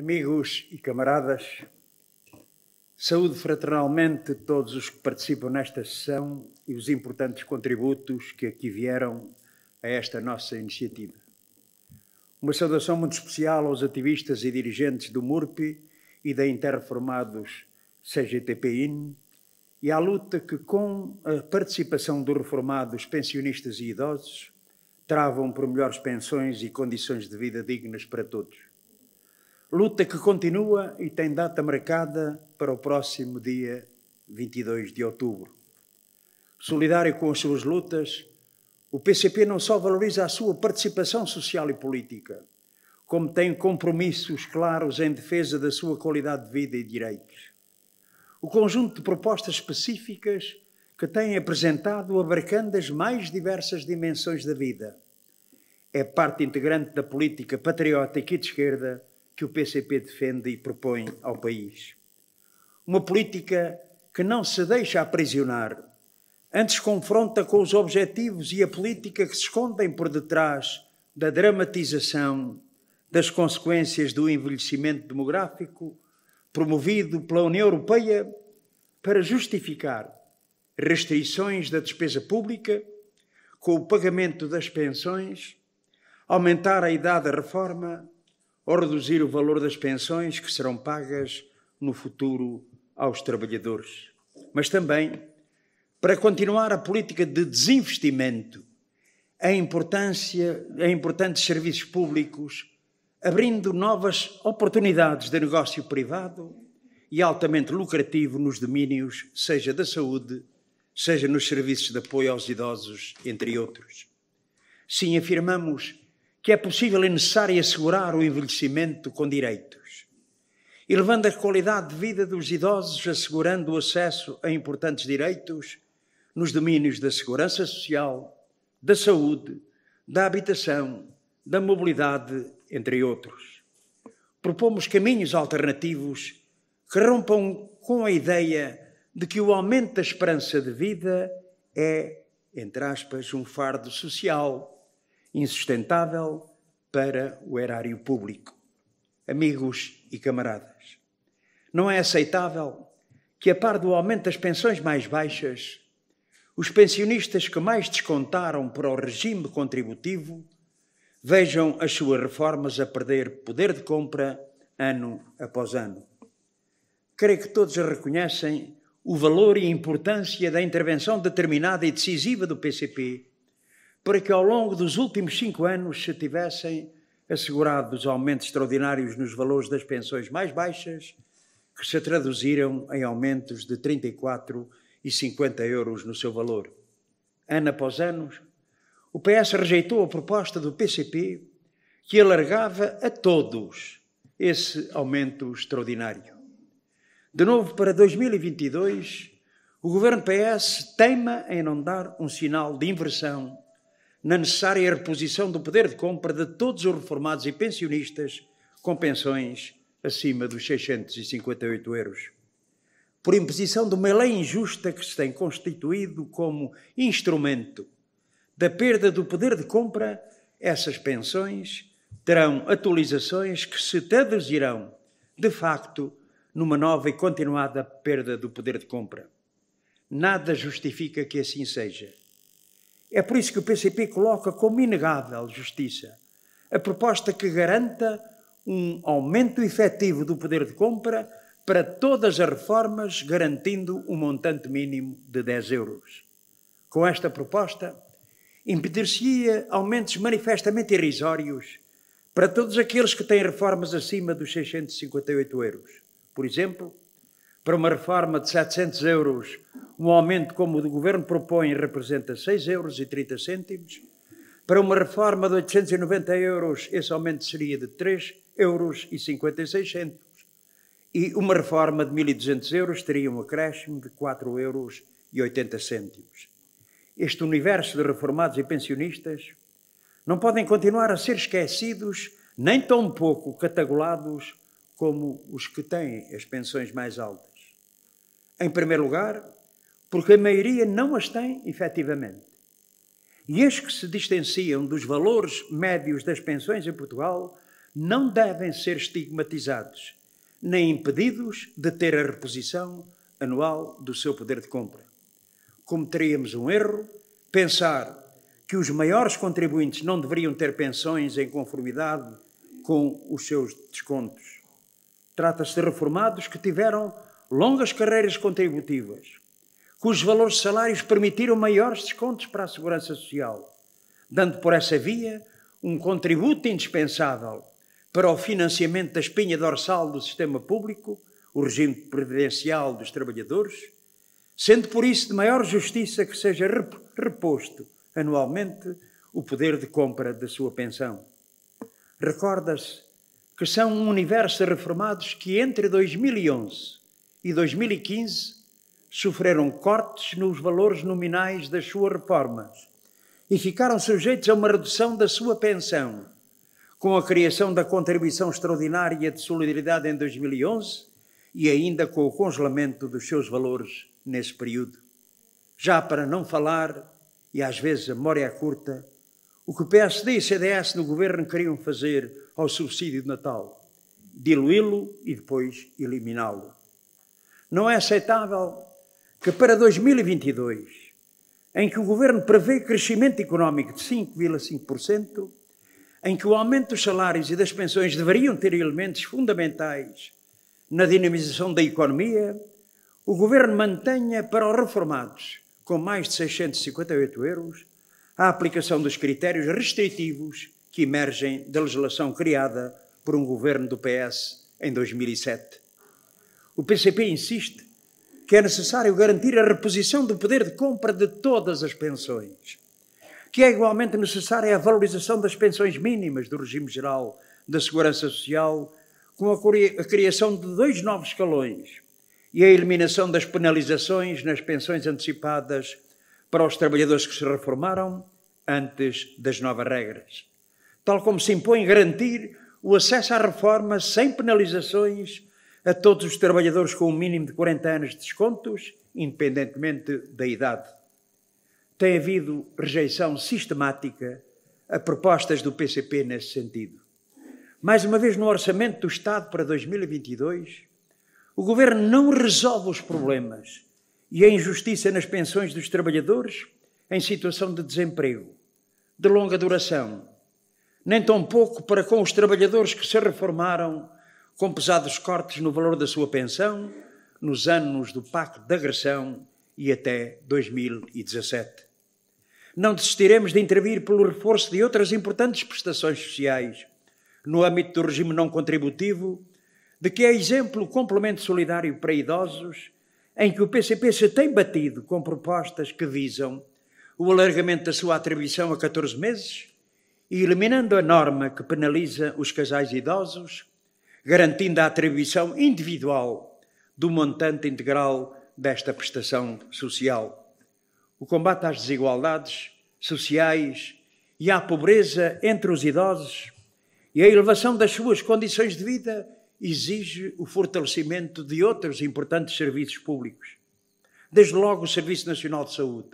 amigos e camaradas, saúdo fraternalmente todos os que participam nesta sessão e os importantes contributos que aqui vieram a esta nossa iniciativa. Uma saudação muito especial aos ativistas e dirigentes do MURP e da Interreformados CGTPIN e à luta que, com a participação dos reformados, pensionistas e idosos, travam por melhores pensões e condições de vida dignas para todos. Luta que continua e tem data marcada para o próximo dia 22 de outubro. Solidário com as suas lutas, o PCP não só valoriza a sua participação social e política, como tem compromissos claros em defesa da sua qualidade de vida e direitos. O conjunto de propostas específicas que tem apresentado abarcando as mais diversas dimensões da vida. É parte integrante da política patriótica e de esquerda que o PCP defende e propõe ao país. Uma política que não se deixa aprisionar, antes confronta com os objetivos e a política que se escondem por detrás da dramatização das consequências do envelhecimento demográfico promovido pela União Europeia para justificar restrições da despesa pública com o pagamento das pensões, aumentar a idade da reforma ou reduzir o valor das pensões que serão pagas no futuro aos trabalhadores, mas também para continuar a política de desinvestimento em, importância, em importantes serviços públicos, abrindo novas oportunidades de negócio privado e altamente lucrativo nos domínios, seja da saúde, seja nos serviços de apoio aos idosos, entre outros. Sim, afirmamos que é possível e necessário assegurar o envelhecimento com direitos, elevando a qualidade de vida dos idosos, assegurando o acesso a importantes direitos nos domínios da segurança social, da saúde, da habitação, da mobilidade, entre outros. Propomos caminhos alternativos que rompam com a ideia de que o aumento da esperança de vida é, entre aspas, um fardo social insustentável para o erário público. Amigos e camaradas, não é aceitável que, a par do aumento das pensões mais baixas, os pensionistas que mais descontaram para o regime contributivo vejam as suas reformas a perder poder de compra ano após ano. Creio que todos reconhecem o valor e importância da intervenção determinada e decisiva do PCP para que ao longo dos últimos cinco anos se tivessem assegurado os aumentos extraordinários nos valores das pensões mais baixas, que se traduziram em aumentos de 34 e 50 euros no seu valor. Ano após ano, o PS rejeitou a proposta do PCP que alargava a todos esse aumento extraordinário. De novo, para 2022, o governo PS teima em não dar um sinal de inversão na necessária reposição do poder de compra de todos os reformados e pensionistas com pensões acima dos 658 euros. Por imposição de uma lei injusta que se tem constituído como instrumento da perda do poder de compra, essas pensões terão atualizações que se traduzirão, de facto, numa nova e continuada perda do poder de compra. Nada justifica que assim seja é por isso que o PCP coloca como inegável justiça a proposta que garanta um aumento efetivo do poder de compra para todas as reformas, garantindo um montante mínimo de 10 euros. Com esta proposta, impedir-se-ia aumentos manifestamente irrisórios para todos aqueles que têm reformas acima dos 658 euros. Por exemplo, para uma reforma de 700 euros, um aumento como o do governo propõe representa 6 euros e 30 cêntimos. Para uma reforma de 890 euros, esse aumento seria de 3 euros e 56 cêntimos. E uma reforma de 1.200 euros teria um acréscimo de 4 euros e 80 cêntimos. Este universo de reformados e pensionistas não podem continuar a ser esquecidos, nem tão pouco catagolados como os que têm as pensões mais altas em primeiro lugar, porque a maioria não as tem efetivamente. E as que se distanciam dos valores médios das pensões em Portugal não devem ser estigmatizados, nem impedidos de ter a reposição anual do seu poder de compra. Cometeríamos um erro pensar que os maiores contribuintes não deveriam ter pensões em conformidade com os seus descontos. Trata-se de reformados que tiveram longas carreiras contributivas, cujos valores salários permitiram maiores descontos para a segurança social, dando por essa via um contributo indispensável para o financiamento da espinha dorsal do sistema público, o regime previdencial dos trabalhadores, sendo por isso de maior justiça que seja reposto anualmente o poder de compra da sua pensão. Recorda-se que são um universo de reformados que entre 2011 e 2015 sofreram cortes nos valores nominais das suas reformas e ficaram sujeitos a uma redução da sua pensão, com a criação da contribuição extraordinária de solidariedade em 2011 e ainda com o congelamento dos seus valores nesse período. Já para não falar, e às vezes a memória é curta, o que o PSD e CDS no governo queriam fazer ao subsídio de Natal: diluí-lo e depois eliminá-lo. Não é aceitável que para 2022, em que o governo prevê crescimento económico de 5,5%, em que o aumento dos salários e das pensões deveriam ter elementos fundamentais na dinamização da economia, o governo mantenha para os reformados com mais de 658 euros a aplicação dos critérios restritivos que emergem da legislação criada por um governo do PS em 2007 o PCP insiste que é necessário garantir a reposição do poder de compra de todas as pensões, que é igualmente necessária a valorização das pensões mínimas do regime geral da Segurança Social, com a criação de dois novos escalões e a eliminação das penalizações nas pensões antecipadas para os trabalhadores que se reformaram antes das novas regras, tal como se impõe garantir o acesso à reforma sem penalizações a todos os trabalhadores com um mínimo de 40 anos de descontos, independentemente da idade. Tem havido rejeição sistemática a propostas do PCP nesse sentido. Mais uma vez, no Orçamento do Estado para 2022, o Governo não resolve os problemas e a injustiça nas pensões dos trabalhadores em situação de desemprego, de longa duração, nem tampouco para com os trabalhadores que se reformaram com pesados cortes no valor da sua pensão nos anos do Pacto de Agressão e até 2017. Não desistiremos de intervir pelo reforço de outras importantes prestações sociais no âmbito do regime não contributivo, de que é exemplo o complemento solidário para idosos, em que o PCP se tem batido com propostas que visam o alargamento da sua atribuição a 14 meses e eliminando a norma que penaliza os casais idosos garantindo a atribuição individual do montante integral desta prestação social. O combate às desigualdades sociais e à pobreza entre os idosos e a elevação das suas condições de vida exige o fortalecimento de outros importantes serviços públicos. Desde logo o Serviço Nacional de Saúde,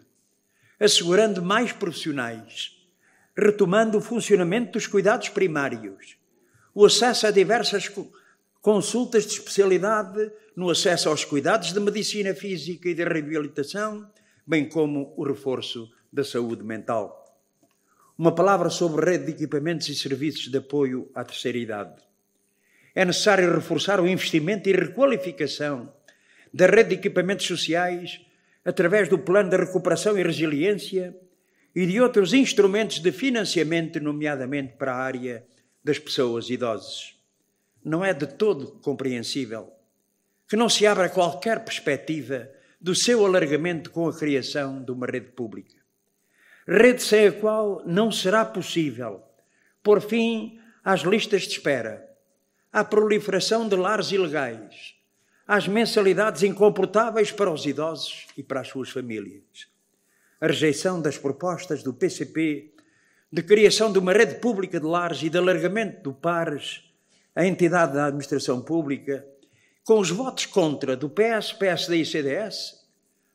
assegurando mais profissionais, retomando o funcionamento dos cuidados primários o acesso a diversas consultas de especialidade, no acesso aos cuidados de medicina física e de reabilitação, bem como o reforço da saúde mental. Uma palavra sobre rede de equipamentos e serviços de apoio à terceira idade. É necessário reforçar o investimento e requalificação da rede de equipamentos sociais através do Plano de Recuperação e Resiliência e de outros instrumentos de financiamento, nomeadamente para a área das pessoas idosas. Não é de todo compreensível que não se abra qualquer perspectiva do seu alargamento com a criação de uma rede pública. Rede sem a qual não será possível pôr fim às listas de espera, à proliferação de lares ilegais, às mensalidades incomportáveis para os idosos e para as suas famílias. A rejeição das propostas do PCP de criação de uma rede pública de lares e de alargamento do PARES, a entidade da administração pública, com os votos contra do PS, PSD e CDS,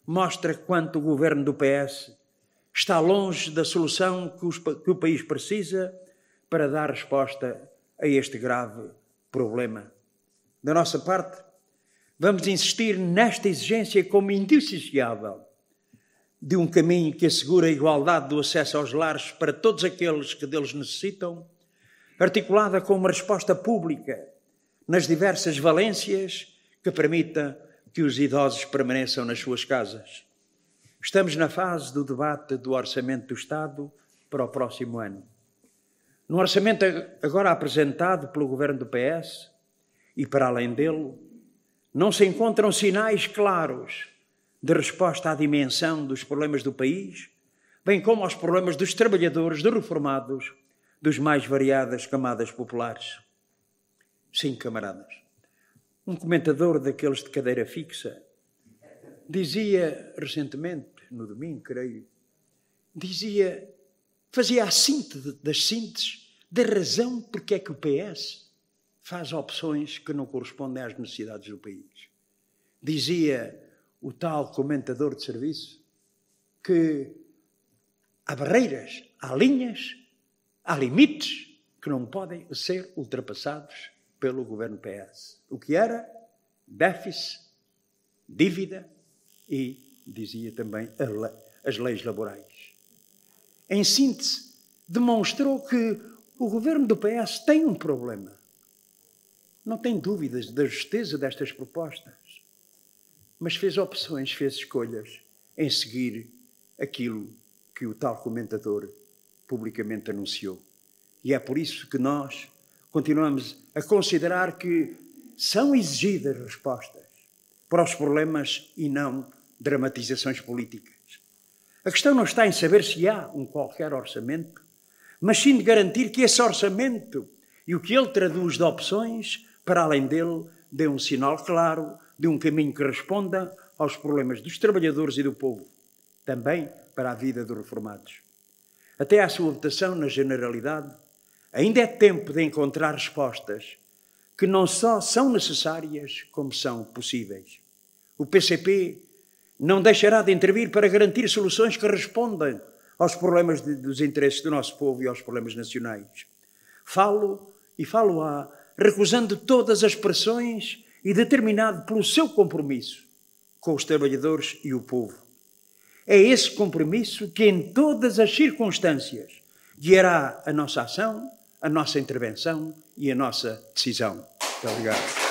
mostra quanto o governo do PS está longe da solução que, os, que o país precisa para dar resposta a este grave problema. Da nossa parte, vamos insistir nesta exigência como indissociável de um caminho que assegura a igualdade do acesso aos lares para todos aqueles que deles necessitam, articulada com uma resposta pública nas diversas valências que permita que os idosos permaneçam nas suas casas. Estamos na fase do debate do Orçamento do Estado para o próximo ano. No orçamento agora apresentado pelo governo do PS, e para além dele, não se encontram sinais claros de resposta à dimensão dos problemas do país, bem como aos problemas dos trabalhadores, dos reformados, dos mais variadas camadas populares. Sim, camaradas. Um comentador daqueles de cadeira fixa dizia recentemente, no domingo, creio, dizia, fazia a síntese das sínteses da razão porque é que o PS faz opções que não correspondem às necessidades do país. Dizia o tal comentador de serviço, que há barreiras, há linhas, há limites que não podem ser ultrapassados pelo governo PS. O que era déficit, dívida e, dizia também, as leis laborais. Em síntese, demonstrou que o governo do PS tem um problema. Não tem dúvidas da justeza destas propostas mas fez opções, fez escolhas em seguir aquilo que o tal comentador publicamente anunciou. E é por isso que nós continuamos a considerar que são exigidas respostas para os problemas e não dramatizações políticas. A questão não está em saber se há um qualquer orçamento, mas sim de garantir que esse orçamento e o que ele traduz de opções, para além dele, dê um sinal claro de um caminho que responda aos problemas dos trabalhadores e do povo, também para a vida dos reformados. Até à sua votação, na generalidade, ainda é tempo de encontrar respostas que não só são necessárias, como são possíveis. O PCP não deixará de intervir para garantir soluções que respondam aos problemas de, dos interesses do nosso povo e aos problemas nacionais. Falo e falo-a recusando todas as pressões e determinado pelo seu compromisso com os trabalhadores e o povo. É esse compromisso que, em todas as circunstâncias, guiará a nossa ação, a nossa intervenção e a nossa decisão. Muito obrigado.